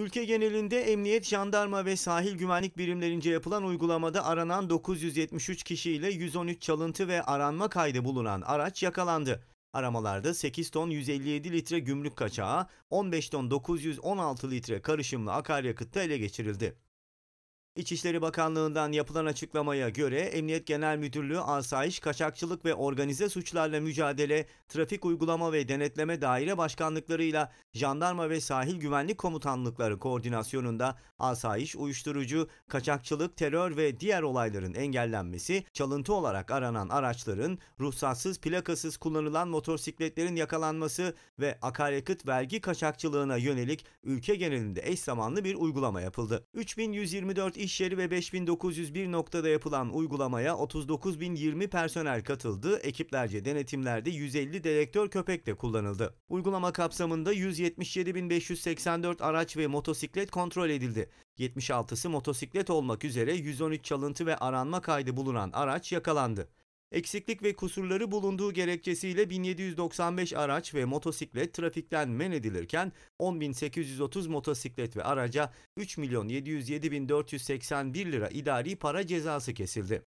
Ülke genelinde emniyet, jandarma ve sahil güvenlik birimlerince yapılan uygulamada aranan 973 kişiyle 113 çalıntı ve aranma kaydı bulunan araç yakalandı. Aramalarda 8 ton 157 litre gümrük kaçağı, 15 ton 916 litre karışımlı akaryakıtta ele geçirildi. İçişleri Bakanlığı'ndan yapılan açıklamaya göre Emniyet Genel Müdürlüğü Asayiş, Kaçakçılık ve Organize Suçlarla Mücadele, Trafik Uygulama ve Denetleme Daire Başkanlıklarıyla Jandarma ve Sahil Güvenlik Komutanlıkları koordinasyonunda asayiş, uyuşturucu, kaçakçılık, terör ve diğer olayların engellenmesi, çalıntı olarak aranan araçların, ruhsatsız plakasız kullanılan motosikletlerin yakalanması ve akaryakıt vergi kaçakçılığına yönelik ülke genelinde eş zamanlı bir uygulama yapıldı. 3124 iş iş yeri ve 5901 noktada yapılan uygulamaya 39.020 personel katıldı, ekiplerce denetimlerde 150 dedektör köpek de kullanıldı. Uygulama kapsamında 177.584 araç ve motosiklet kontrol edildi. 76'sı motosiklet olmak üzere 113 çalıntı ve aranma kaydı bulunan araç yakalandı. Eksiklik ve kusurları bulunduğu gerekçesiyle 1795 araç ve motosiklet trafikten men edilirken 10.830 motosiklet ve araca 3.707.481 lira idari para cezası kesildi.